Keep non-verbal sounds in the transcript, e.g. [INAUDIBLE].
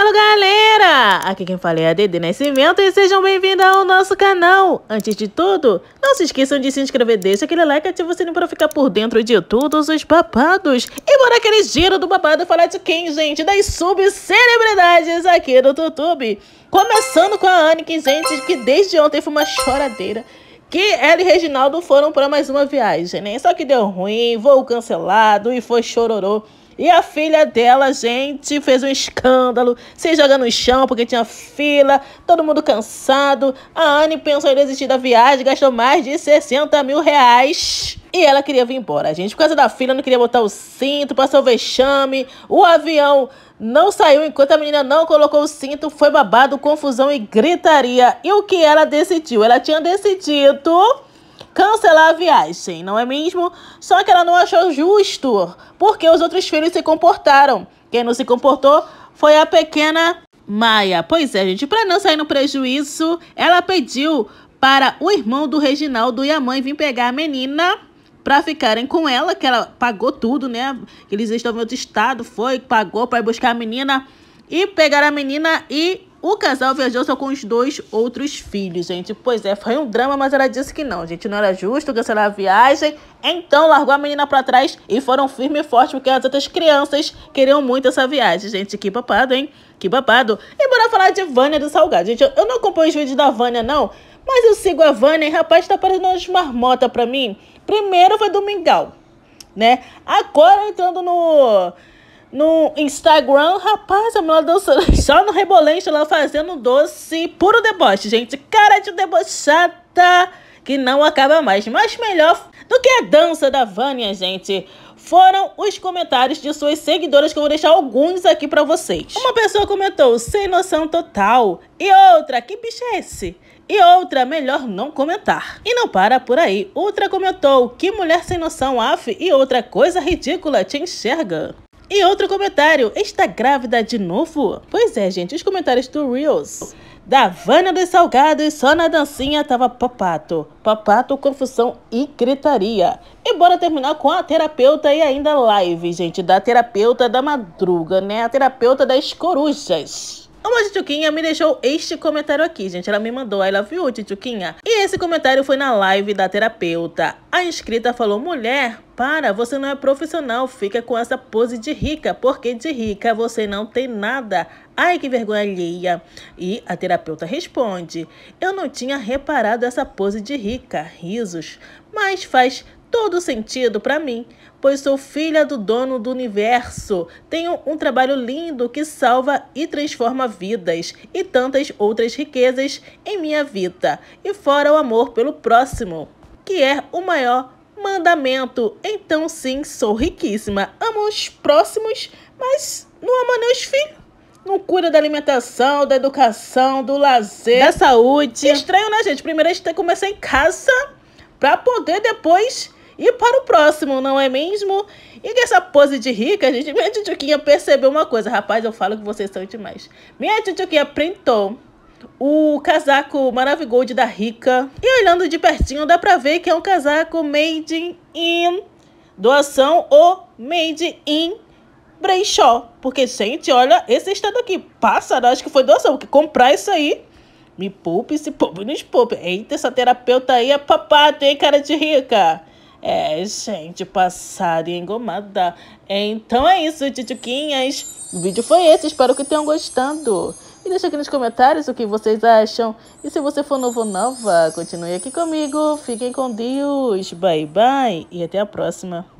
Alô galera, aqui quem fala é a Dede Nascimento e sejam bem-vindos ao nosso canal. Antes de tudo, não se esqueçam de se inscrever, deixa aquele like e ativa o sininho para ficar por dentro de todos os papados E bora aquele giro do babado falar de quem, gente? Das subcelebridades aqui do YouTube. Começando com a Anikin, gente, que desde ontem foi uma choradeira que ela e Reginaldo foram para mais uma viagem, né? Só que deu ruim, voo cancelado e foi chororô. E a filha dela, gente, fez um escândalo, se jogando no chão porque tinha fila, todo mundo cansado. A Anne pensou em desistir da viagem, gastou mais de 60 mil reais. E ela queria vir embora, gente. Por causa da fila, não queria botar o cinto, passou o vexame. O avião não saiu enquanto a menina não colocou o cinto. Foi babado, confusão e gritaria. E o que ela decidiu? Ela tinha decidido cancelar a viagem, não é mesmo? Só que ela não achou justo, porque os outros filhos se comportaram. Quem não se comportou foi a pequena Maia. Pois é, gente, para não sair no prejuízo, ela pediu para o irmão do Reginaldo e a mãe vir pegar a menina para ficarem com ela, que ela pagou tudo, né? Eles estavam em outro estado, foi, pagou para buscar a menina e pegar a menina e o casal viajou só com os dois outros filhos, gente. Pois é, foi um drama, mas ela disse que não, gente. Não era justo cancelar a viagem. Então largou a menina para trás e foram firme e forte, porque as outras crianças queriam muito essa viagem, gente. Que papado, hein? Que babado. E bora falar de Vânia do Salgado. Gente, eu não acompanho os vídeos da Vânia, não. Mas eu sigo a Vânia e, rapaz, tá parecendo umas esmarmota pra mim. Primeiro foi Domingão, né? Agora entrando no no Instagram, rapaz, a mulher dançando [LAUGHS] só no rebolente lá fazendo doce, puro deboche, gente. Cara de debochada que não acaba mais. Mas melhor do que a dança da Vânia, gente. Foram os comentários de suas seguidoras que eu vou deixar alguns aqui para vocês. Uma pessoa comentou, sem noção total. E outra, que bicho é esse? E outra, melhor não comentar. E não para por aí. Outra comentou, que mulher sem noção, af. E outra coisa ridícula, te enxerga. E outro comentário, está grávida de novo? Pois é, gente, os comentários do Reels. Da Vânia dos Salgados, só na dancinha tava papato. Papato, confusão e gritaria. E bora terminar com a terapeuta e ainda live, gente, da terapeuta da madruga, né? A terapeuta das corujas. Uma titiuquinha me deixou este comentário aqui, gente. Ela me mandou I love you, titiuquinha. E esse comentário foi na live da terapeuta. A inscrita falou, mulher, para, você não é profissional, fica com essa pose de rica, porque de rica você não tem nada. Ai, que vergonha alheia. E a terapeuta responde, eu não tinha reparado essa pose de rica, risos, mas faz todo sentido para mim, pois sou filha do dono do universo. Tenho um trabalho lindo que salva e transforma vidas e tantas outras riquezas em minha vida, e fora o amor pelo próximo, que é o maior mandamento. Então, sim, sou riquíssima. Amo os próximos, mas não amo meus filhos. Não cuida da alimentação, da educação, do lazer, da saúde. Que estranho, né, gente? Primeiro a gente tem que começar em casa para poder depois e para o próximo, não é mesmo? E com essa pose de rica, a gente, minha tchuquinha percebeu uma coisa. Rapaz, eu falo que vocês são demais. Minha tchuquinha printou o casaco Maravigold da Rica. E olhando de pertinho, dá pra ver que é um casaco made in doação ou made in brechó. Porque, gente, olha esse estado aqui. Pássaro, acho que foi doação. Porque comprar isso aí, me poupe, se poupe, nos poupe. Eita, essa terapeuta aí é papato, hein, cara de rica. É, gente, passar e engomada. Então é isso, titiquinhas. O vídeo foi esse, espero que tenham gostado. Me deixa aqui nos comentários o que vocês acham. E se você for novo ou nova, continue aqui comigo. Fiquem com Deus. Bye, bye. E até a próxima.